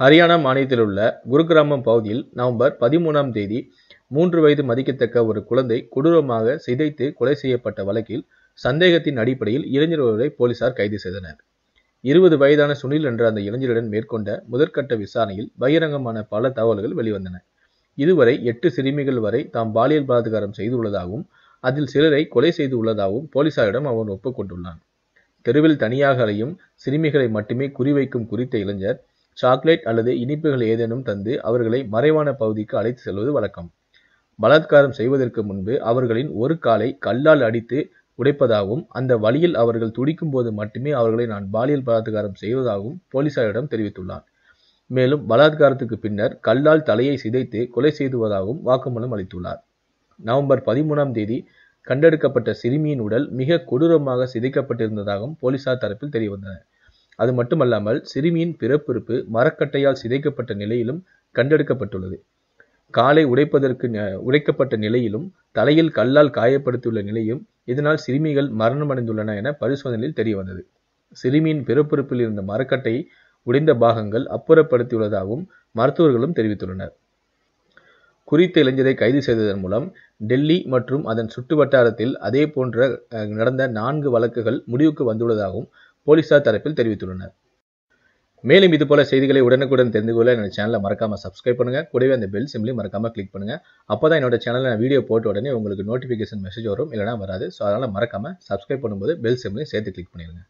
ஹரியானா மாநிலத்தில் உள்ள குருகிராமம் பகுதியில் நவம்பர் பதிமூணாம் தேதி மூன்று வயது மதிக்கத்தக்க ஒரு குழந்தை கொடூரமாக சிதைத்து கொலை செய்யப்பட்ட வழக்கில் சந்தேகத்தின் அடிப்படையில் இளைஞர் ஒருவரை போலீசார் கைது செய்தனர் இருபது வயதான சுனில் என்ற அந்த இளைஞருடன் மேற்கொண்ட முதற்கட்ட விசாரணையில் பகிரங்கமான பல தகவல்கள் வெளிவந்தன இதுவரை எட்டு சிறுமிகள் வரை தாம் பாலியல் பலாத்காரம் செய்துள்ளதாகவும் அதில் சிலரை கொலை செய்து உள்ளதாகவும் போலீசாரிடம் அவன் ஒப்புக்கொண்டுள்ளான் தெருவில் தனியாக அலையும் சிறுமிகளை மட்டுமே குறிவைக்கும் குறித்த இளைஞர் சாக்லேட் அல்லது இனிப்புகள் ஏதேனும் தந்து அவர்களை மறைவான பகுதிக்கு அழைத்து செல்வது வழக்கம் பலாத்காரம் செய்வதற்கு முன்பு அவர்களின் ஒரு காலை கல்லால் அடித்து உடைப்பதாகவும் அந்த வழியில் அவர்கள் துடிக்கும் போது மட்டுமே அவர்களை நான் பாலியல் பலாத்காரம் செய்வதாகவும் போலீசாரிடம் தெரிவித்துள்ளார் மேலும் பலாத்காரத்துக்கு பின்னர் கல்லால் தலையை சிதைத்து கொலை செய்துவதாகவும் வாக்குமூலம் அளித்துள்ளார் நவம்பர் பதிமூணாம் தேதி கண்டெடுக்கப்பட்ட சிறுமியின் உடல் மிக கொடூரமாக சிதைக்கப்பட்டிருந்ததாகவும் போலீசார் தரப்பில் தெரியவந்தனர் அது மட்டுமல்லாமல் சிறுமியின் பிறப்புறுப்பு மரக்கட்டையால் சிதைக்கப்பட்ட நிலையிலும் கண்டெடுக்கப்பட்டுள்ளது காலை உடைப்பதற்கு உடைக்கப்பட்ட நிலையிலும் தலையில் கல்லால் காயப்படுத்தியுள்ள நிலையும் இதனால் சிறுமிகள் மரணமடைந்துள்ளன என பரிசோதனையில் தெரியவந்தது சிறுமியின் பிறப்புறுப்பில் இருந்த மரக்கட்டை உடைந்த பாகங்கள் அப்புறப்படுத்தியுள்ளதாகவும் மருத்துவர்களும் தெரிவித்துள்ளனர் குறித்த இளைஞரை கைது செய்ததன் மூலம் டெல்லி மற்றும் அதன் சுற்று வட்டாரத்தில் அதே போன்ற நடந்த நான்கு வழக்குகள் முடிவுக்கு வந்துள்ளதாகவும் போலீசார் தரப்பில் தெரிவித்துள்ளனர் மேலும் இதுபோல செய்திகளை உடனுக்குடன் தெரிந்து கொள்ள என்னோட சேனலை மறக்காமல் சப்ஸ்கிரைப் பண்ணுங்கள் கூடவே அந்த பெல் சிம்லையும் மறக்காமல் கிளிக் பண்ணுங்கள் அப்போ தான் என்னோட சேனலில் நான் வீடியோ போட்ட உடனே உங்களுக்கு நோட்டிஃபிகேஷன் மெசேஜ் வரும் இல்லைனா வராது ஸோ அதனால் மறக்காமல் சப்ஸ்கிரைப் பண்ணும்போது பெல் சிம்லையும் சேர்த்து கிளிக் பண்ணிடுங்க